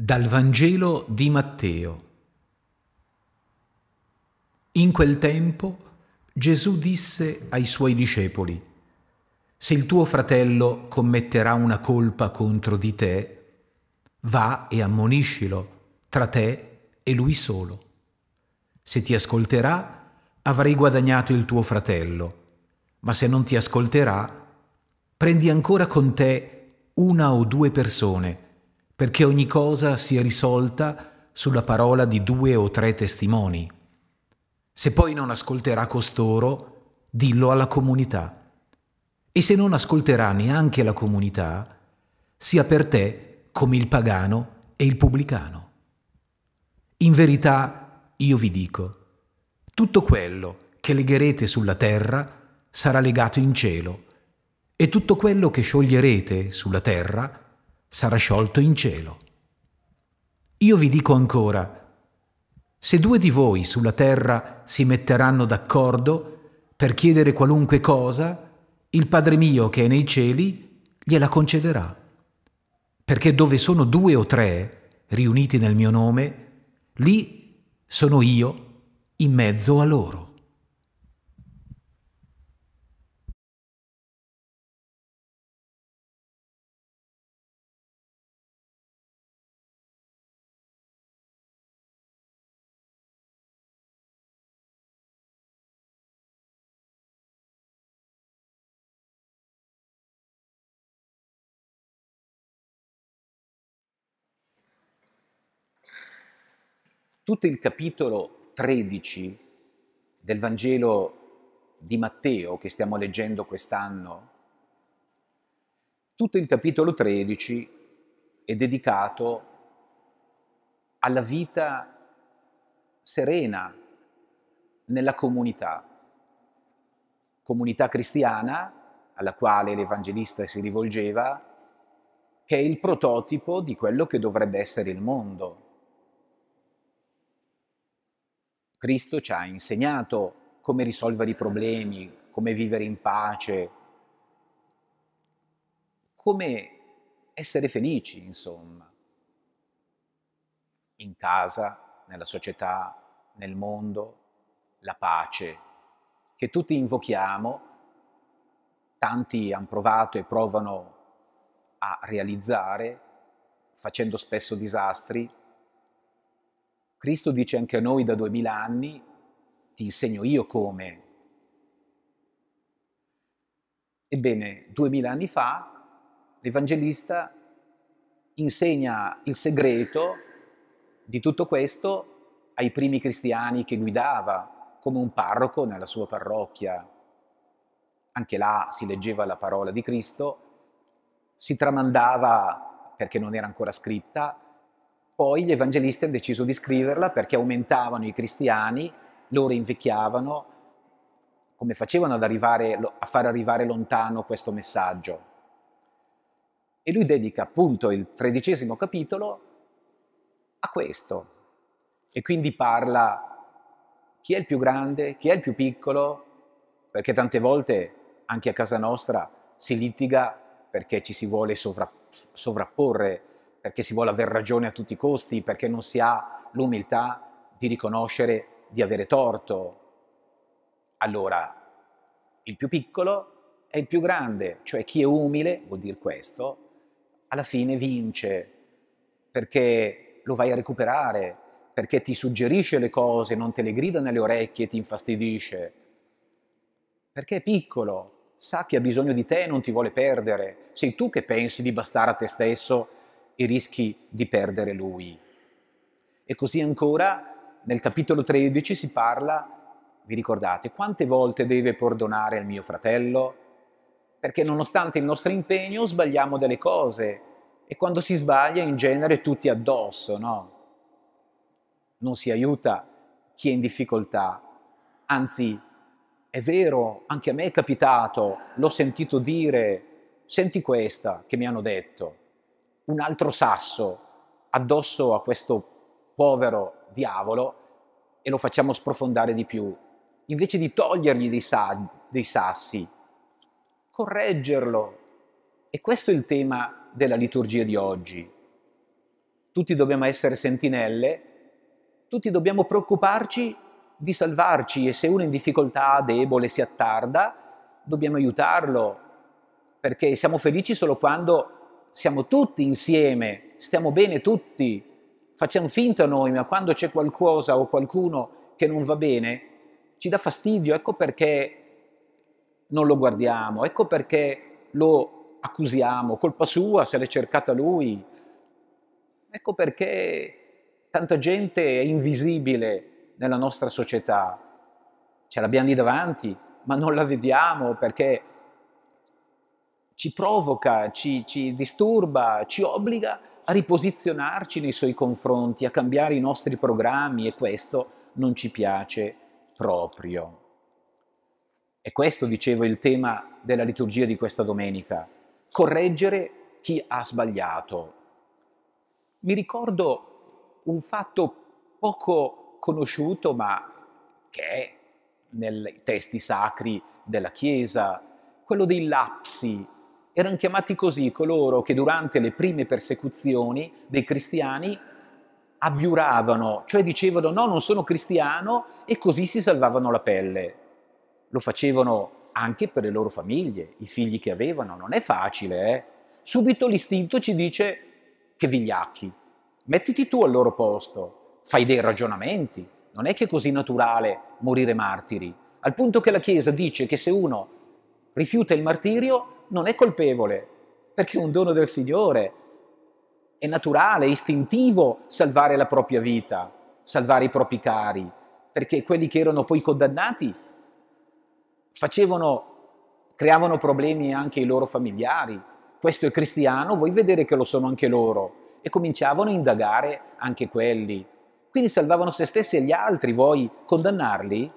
Dal Vangelo di Matteo. In quel tempo Gesù disse ai suoi discepoli, Se il tuo fratello commetterà una colpa contro di te, va e ammoniscilo tra te e lui solo. Se ti ascolterà, avrai guadagnato il tuo fratello, ma se non ti ascolterà, prendi ancora con te una o due persone, perché ogni cosa sia risolta sulla parola di due o tre testimoni. Se poi non ascolterà costoro, dillo alla comunità. E se non ascolterà neanche la comunità, sia per te come il pagano e il pubblicano. In verità, io vi dico, tutto quello che legherete sulla terra sarà legato in cielo, e tutto quello che scioglierete sulla terra sarà sarà sciolto in cielo. Io vi dico ancora, se due di voi sulla terra si metteranno d'accordo per chiedere qualunque cosa, il Padre mio che è nei cieli gliela concederà. Perché dove sono due o tre riuniti nel mio nome, lì sono io in mezzo a loro. tutto il capitolo 13 del Vangelo di Matteo che stiamo leggendo quest'anno, tutto il capitolo 13 è dedicato alla vita serena nella comunità, comunità cristiana alla quale l'Evangelista si rivolgeva, che è il prototipo di quello che dovrebbe essere il mondo Cristo ci ha insegnato come risolvere i problemi, come vivere in pace, come essere felici, insomma, in casa, nella società, nel mondo, la pace che tutti invochiamo, tanti hanno provato e provano a realizzare, facendo spesso disastri, Cristo dice anche a noi da duemila anni, ti insegno io come. Ebbene, duemila anni fa l'Evangelista insegna il segreto di tutto questo ai primi cristiani che guidava, come un parroco nella sua parrocchia. Anche là si leggeva la parola di Cristo, si tramandava, perché non era ancora scritta, poi gli evangelisti hanno deciso di scriverla perché aumentavano i cristiani, loro invecchiavano, come facevano ad arrivare, a far arrivare lontano questo messaggio? E lui dedica appunto il tredicesimo capitolo a questo. E quindi parla chi è il più grande, chi è il più piccolo, perché tante volte anche a casa nostra si litiga perché ci si vuole sovra- sovrapporre perché si vuole aver ragione a tutti i costi, perché non si ha l'umiltà di riconoscere di avere torto. Allora, il più piccolo è il più grande, cioè chi è umile, vuol dire questo, alla fine vince, perché lo vai a recuperare, perché ti suggerisce le cose, non te le grida nelle orecchie e ti infastidisce, perché è piccolo, sa che ha bisogno di te e non ti vuole perdere, sei tu che pensi di bastare a te stesso e rischi di perdere lui. E così ancora nel capitolo 13 si parla, vi ricordate, quante volte deve perdonare il mio fratello? Perché nonostante il nostro impegno sbagliamo delle cose e quando si sbaglia in genere tutti addosso, no? Non si aiuta chi è in difficoltà, anzi è vero, anche a me è capitato, l'ho sentito dire, senti questa che mi hanno detto un altro sasso addosso a questo povero diavolo e lo facciamo sprofondare di più. Invece di togliergli dei, sa- dei sassi, correggerlo. E questo è il tema della liturgia di oggi. Tutti dobbiamo essere sentinelle, tutti dobbiamo preoccuparci di salvarci e se uno è in difficoltà, debole, si attarda, dobbiamo aiutarlo, perché siamo felici solo quando siamo tutti insieme, stiamo bene tutti, facciamo finta noi, ma quando c'è qualcosa o qualcuno che non va bene, ci dà fastidio, ecco perché non lo guardiamo, ecco perché lo accusiamo, colpa sua se l'è cercata lui, ecco perché tanta gente è invisibile nella nostra società, ce l'abbiamo lì davanti, ma non la vediamo perché ci provoca, ci, ci disturba, ci obbliga a riposizionarci nei suoi confronti, a cambiare i nostri programmi e questo non ci piace proprio. E questo, dicevo, è il tema della liturgia di questa domenica, correggere chi ha sbagliato. Mi ricordo un fatto poco conosciuto, ma che è nei testi sacri della Chiesa, quello dei lapsi erano chiamati così coloro che durante le prime persecuzioni dei cristiani abbiuravano, cioè dicevano no, non sono cristiano e così si salvavano la pelle. Lo facevano anche per le loro famiglie, i figli che avevano, non è facile, eh? Subito l'istinto ci dice che vigliacchi, mettiti tu al loro posto, fai dei ragionamenti, non è che è così naturale morire martiri, al punto che la Chiesa dice che se uno rifiuta il martirio non è colpevole, perché è un dono del Signore. È naturale, è istintivo salvare la propria vita, salvare i propri cari, perché quelli che erano poi condannati facevano, creavano problemi anche ai loro familiari. Questo è cristiano, vuoi vedere che lo sono anche loro? E cominciavano a indagare anche quelli. Quindi salvavano se stessi e gli altri, vuoi condannarli?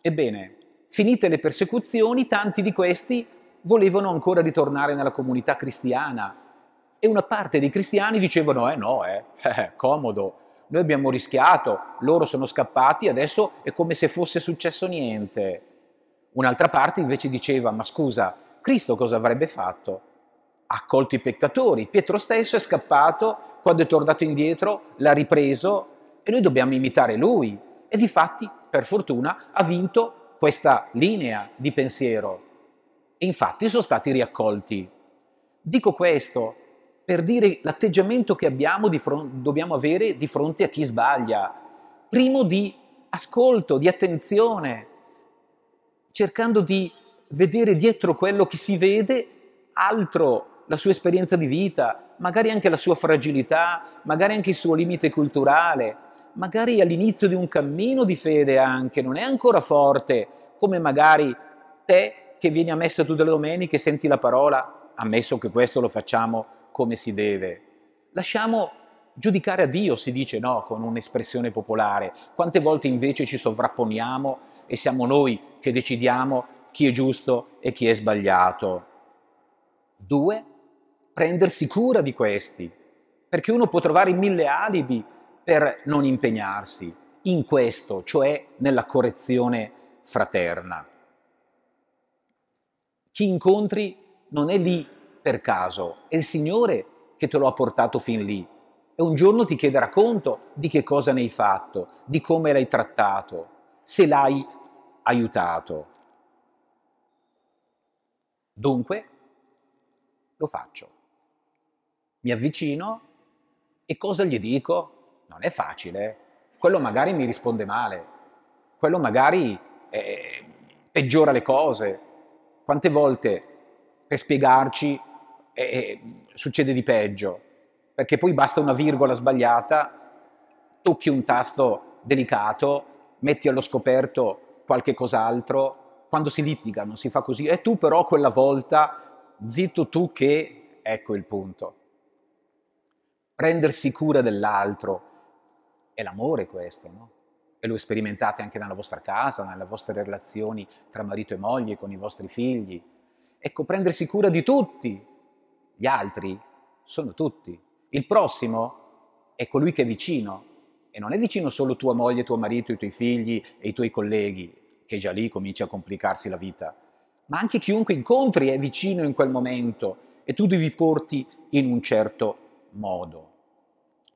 Ebbene, finite le persecuzioni, tanti di questi volevano ancora ritornare nella comunità cristiana e una parte dei cristiani dicevano eh no, eh, eh comodo, noi abbiamo rischiato, loro sono scappati, adesso è come se fosse successo niente. Un'altra parte invece diceva ma scusa, Cristo cosa avrebbe fatto? Ha accolto i peccatori, Pietro stesso è scappato, quando è tornato indietro l'ha ripreso e noi dobbiamo imitare lui. E di fatti, per fortuna, ha vinto questa linea di pensiero e infatti sono stati riaccolti. Dico questo per dire l'atteggiamento che fronte, dobbiamo avere di fronte a chi sbaglia, primo di ascolto, di attenzione, cercando di vedere dietro quello che si vede altro, la sua esperienza di vita, magari anche la sua fragilità, magari anche il suo limite culturale, magari all'inizio di un cammino di fede anche, non è ancora forte come magari te che vieni a messa tutte le domeniche, senti la parola, ammesso che questo lo facciamo come si deve. Lasciamo giudicare a Dio, si dice no, con un'espressione popolare. Quante volte invece ci sovrapponiamo e siamo noi che decidiamo chi è giusto e chi è sbagliato. Due, prendersi cura di questi, perché uno può trovare mille alibi per non impegnarsi in questo, cioè nella correzione fraterna. Chi incontri non è lì per caso, è il Signore che te lo ha portato fin lì. E un giorno ti chiederà conto di che cosa ne hai fatto, di come l'hai trattato, se l'hai aiutato. Dunque, lo faccio. Mi avvicino e cosa gli dico? Non è facile. Quello magari mi risponde male, quello magari eh, peggiora le cose, quante volte per spiegarci eh, eh, succede di peggio? Perché poi basta una virgola sbagliata, tocchi un tasto delicato, metti allo scoperto qualche cos'altro, quando si litiga non si fa così, e tu però quella volta, zitto tu che, ecco il punto. Prendersi cura dell'altro, è l'amore questo, no? e lo sperimentate anche nella vostra casa, nelle vostre relazioni tra marito e moglie, con i vostri figli. Ecco, prendersi cura di tutti. Gli altri sono tutti. Il prossimo è colui che è vicino. E non è vicino solo tua moglie, tuo marito, i tuoi figli e i tuoi colleghi, che già lì comincia a complicarsi la vita. Ma anche chiunque incontri è vicino in quel momento e tu devi porti in un certo modo.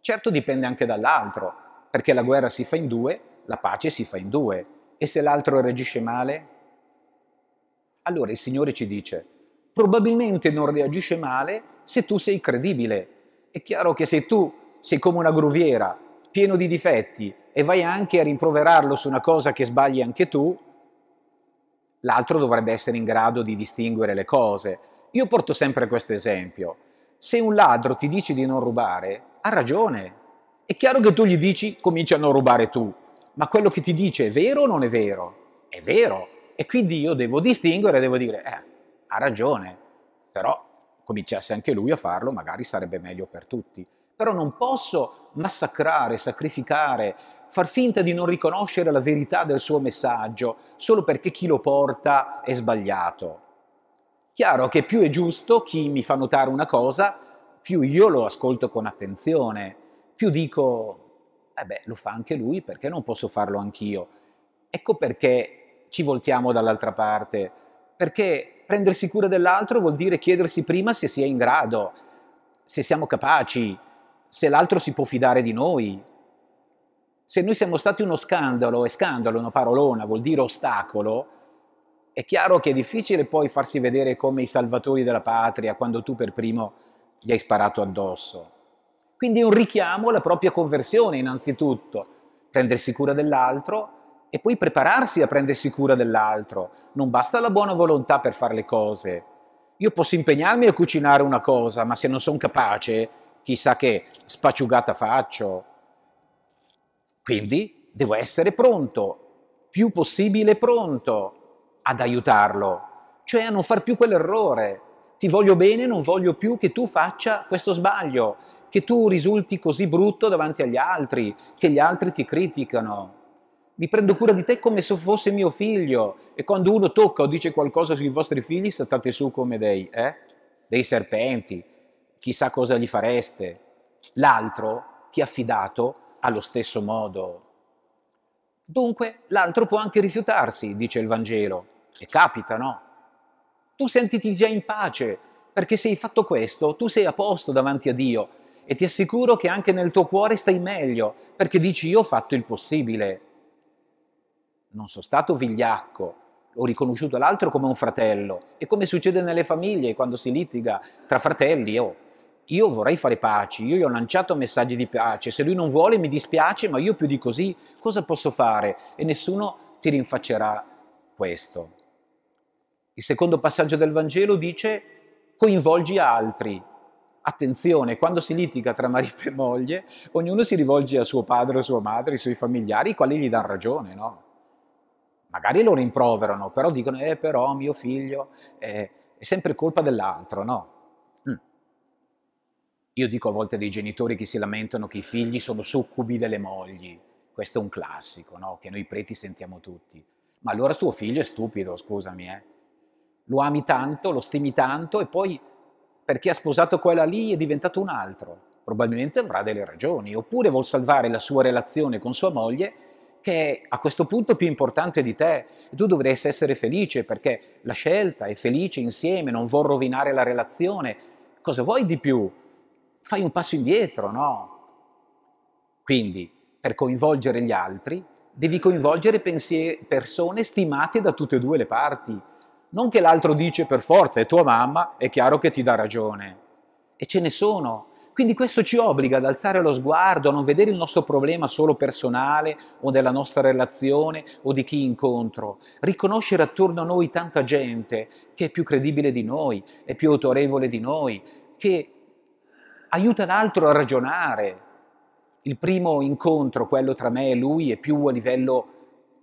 Certo dipende anche dall'altro, perché la guerra si fa in due la pace si fa in due. E se l'altro reagisce male? Allora il Signore ci dice, probabilmente non reagisce male se tu sei credibile. È chiaro che se tu sei come una gruviera, pieno di difetti, e vai anche a rimproverarlo su una cosa che sbagli anche tu, l'altro dovrebbe essere in grado di distinguere le cose. Io porto sempre questo esempio. Se un ladro ti dice di non rubare, ha ragione. È chiaro che tu gli dici comincia a non rubare tu, ma quello che ti dice è vero o non è vero? È vero. E quindi io devo distinguere, devo dire, eh, ha ragione, però cominciasse anche lui a farlo, magari sarebbe meglio per tutti. Però non posso massacrare, sacrificare, far finta di non riconoscere la verità del suo messaggio solo perché chi lo porta è sbagliato. Chiaro che più è giusto chi mi fa notare una cosa, più io lo ascolto con attenzione, più dico eh beh, lo fa anche lui, perché non posso farlo anch'io? Ecco perché ci voltiamo dall'altra parte, perché prendersi cura dell'altro vuol dire chiedersi prima se si è in grado, se siamo capaci, se l'altro si può fidare di noi. Se noi siamo stati uno scandalo, e scandalo è una parolona, vuol dire ostacolo, è chiaro che è difficile poi farsi vedere come i salvatori della patria quando tu per primo gli hai sparato addosso. Quindi è un richiamo alla propria conversione innanzitutto, prendersi cura dell'altro e poi prepararsi a prendersi cura dell'altro. Non basta la buona volontà per fare le cose. Io posso impegnarmi a cucinare una cosa, ma se non sono capace, chissà che spacciugata faccio. Quindi devo essere pronto, più possibile pronto ad aiutarlo, cioè a non far più quell'errore ti voglio bene, non voglio più che tu faccia questo sbaglio, che tu risulti così brutto davanti agli altri, che gli altri ti criticano. Mi prendo cura di te come se fosse mio figlio. E quando uno tocca o dice qualcosa sui vostri figli, saltate su come dei, eh? dei serpenti, chissà cosa gli fareste. L'altro ti ha affidato allo stesso modo. Dunque l'altro può anche rifiutarsi, dice il Vangelo. E capita, no? tu sentiti già in pace, perché se hai fatto questo, tu sei a posto davanti a Dio e ti assicuro che anche nel tuo cuore stai meglio, perché dici io ho fatto il possibile. Non sono stato vigliacco, ho riconosciuto l'altro come un fratello e come succede nelle famiglie quando si litiga tra fratelli, oh, io vorrei fare pace, io gli ho lanciato messaggi di pace, se lui non vuole mi dispiace, ma io più di così cosa posso fare? E nessuno ti rinfaccerà questo. Il secondo passaggio del Vangelo dice coinvolgi altri. Attenzione, quando si litiga tra marito e moglie, ognuno si rivolge a suo padre, a sua madre, i suoi familiari, i quali gli danno ragione, no? Magari lo rimproverano, però dicono, eh però mio figlio è, è sempre colpa dell'altro, no? Mm. Io dico a volte dei genitori che si lamentano che i figli sono succubi delle mogli. Questo è un classico, no? Che noi preti sentiamo tutti. Ma allora tuo figlio è stupido, scusami, eh? lo ami tanto, lo stimi tanto e poi perché ha sposato quella lì è diventato un altro. Probabilmente avrà delle ragioni, oppure vuol salvare la sua relazione con sua moglie che è a questo punto più importante di te e tu dovresti essere felice perché la scelta è felice insieme, non vuol rovinare la relazione. Cosa vuoi di più? Fai un passo indietro, no? Quindi, per coinvolgere gli altri, devi coinvolgere persone stimate da tutte e due le parti non che l'altro dice per forza è tua mamma, è chiaro che ti dà ragione. E ce ne sono. Quindi questo ci obbliga ad alzare lo sguardo, a non vedere il nostro problema solo personale o della nostra relazione o di chi incontro. Riconoscere attorno a noi tanta gente che è più credibile di noi, è più autorevole di noi, che aiuta l'altro a ragionare. Il primo incontro, quello tra me e lui, è più a livello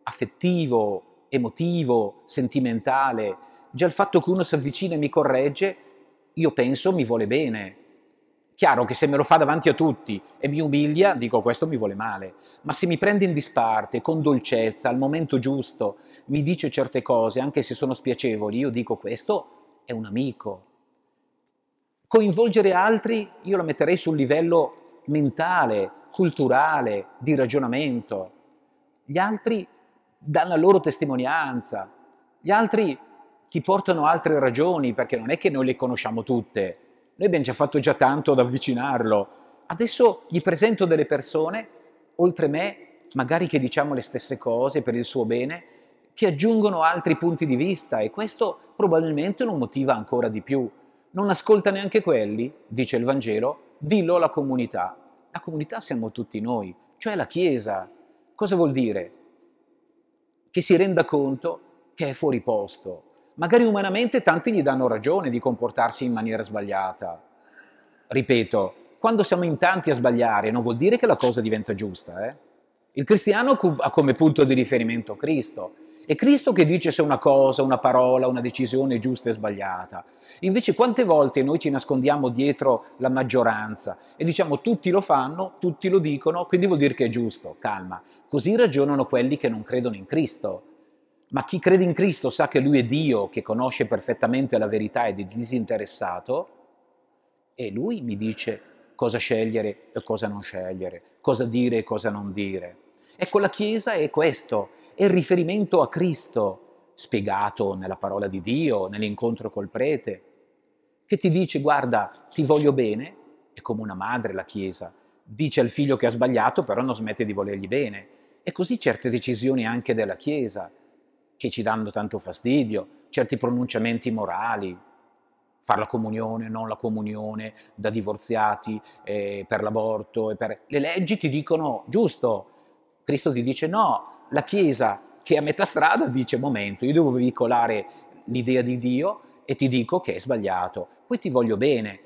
affettivo, emotivo, sentimentale, già il fatto che uno si avvicina e mi corregge, io penso mi vuole bene. Chiaro che se me lo fa davanti a tutti e mi umilia, dico questo mi vuole male, ma se mi prende in disparte, con dolcezza, al momento giusto, mi dice certe cose, anche se sono spiacevoli, io dico questo è un amico. Coinvolgere altri io la metterei sul livello mentale, culturale, di ragionamento. Gli altri dalla loro testimonianza. Gli altri ti portano altre ragioni, perché non è che noi le conosciamo tutte. Noi abbiamo già fatto già tanto ad avvicinarlo. Adesso gli presento delle persone, oltre me, magari che diciamo le stesse cose per il suo bene, che aggiungono altri punti di vista e questo probabilmente lo motiva ancora di più. Non ascolta neanche quelli, dice il Vangelo, dillo alla comunità. La comunità siamo tutti noi, cioè la Chiesa. Cosa vuol dire? che si renda conto che è fuori posto. Magari umanamente tanti gli danno ragione di comportarsi in maniera sbagliata. Ripeto, quando siamo in tanti a sbagliare non vuol dire che la cosa diventa giusta. Eh? Il cristiano ha come punto di riferimento Cristo è Cristo che dice se una cosa, una parola, una decisione è giusta e sbagliata. Invece quante volte noi ci nascondiamo dietro la maggioranza e diciamo tutti lo fanno, tutti lo dicono, quindi vuol dire che è giusto, calma. Così ragionano quelli che non credono in Cristo. Ma chi crede in Cristo sa che Lui è Dio, che conosce perfettamente la verità ed è disinteressato, e Lui mi dice cosa scegliere e cosa non scegliere, cosa dire e cosa non dire. Ecco, la Chiesa è questo, e il riferimento a Cristo, spiegato nella parola di Dio, nell'incontro col prete, che ti dice guarda, ti voglio bene, è come una madre la Chiesa, dice al figlio che ha sbagliato però non smette di volergli bene. E così certe decisioni anche della Chiesa, che ci danno tanto fastidio, certi pronunciamenti morali, far la comunione, non la comunione, da divorziati, eh, per l'aborto, per... le leggi ti dicono giusto, Cristo ti dice no, la Chiesa che è a metà strada dice momento, io devo veicolare l'idea di Dio e ti dico che è sbagliato, poi ti voglio bene,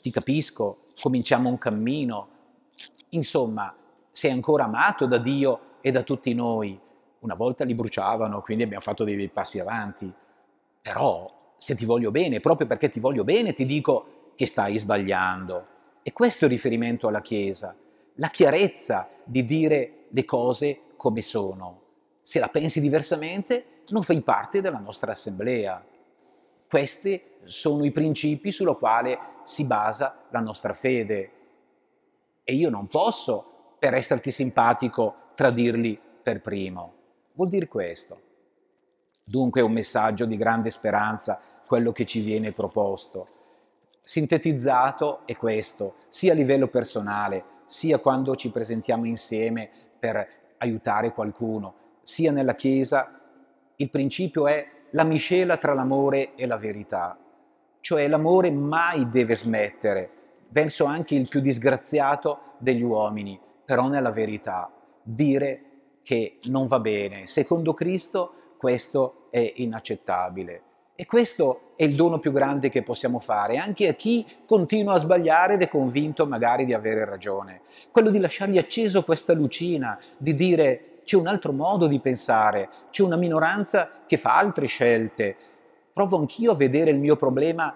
ti capisco, cominciamo un cammino, insomma sei ancora amato da Dio e da tutti noi. Una volta li bruciavano, quindi abbiamo fatto dei passi avanti, però se ti voglio bene, proprio perché ti voglio bene, ti dico che stai sbagliando. E questo è il riferimento alla Chiesa, la chiarezza di dire le cose come sono. Se la pensi diversamente, non fai parte della nostra assemblea. Questi sono i principi sulla quale si basa la nostra fede. E io non posso, per esserti simpatico, tradirli per primo. Vuol dire questo. Dunque è un messaggio di grande speranza quello che ci viene proposto. Sintetizzato è questo, sia a livello personale, sia quando ci presentiamo insieme per aiutare qualcuno, sia nella Chiesa. Il principio è la miscela tra l'amore e la verità, cioè l'amore mai deve smettere, verso anche il più disgraziato degli uomini, però nella verità, dire che non va bene. Secondo Cristo questo è inaccettabile. E questo è il dono più grande che possiamo fare, anche a chi continua a sbagliare ed è convinto magari di avere ragione. Quello di lasciargli acceso questa lucina, di dire c'è un altro modo di pensare, c'è una minoranza che fa altre scelte. Provo anch'io a vedere il mio problema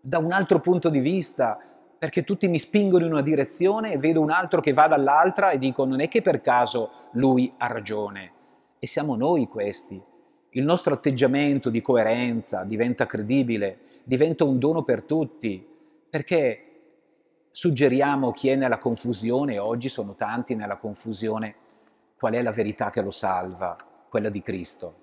da un altro punto di vista, perché tutti mi spingono in una direzione e vedo un altro che va dall'altra e dico non è che per caso lui ha ragione. E siamo noi questi il nostro atteggiamento di coerenza diventa credibile, diventa un dono per tutti, perché suggeriamo chi è nella confusione, e oggi sono tanti nella confusione, qual è la verità che lo salva, quella di Cristo.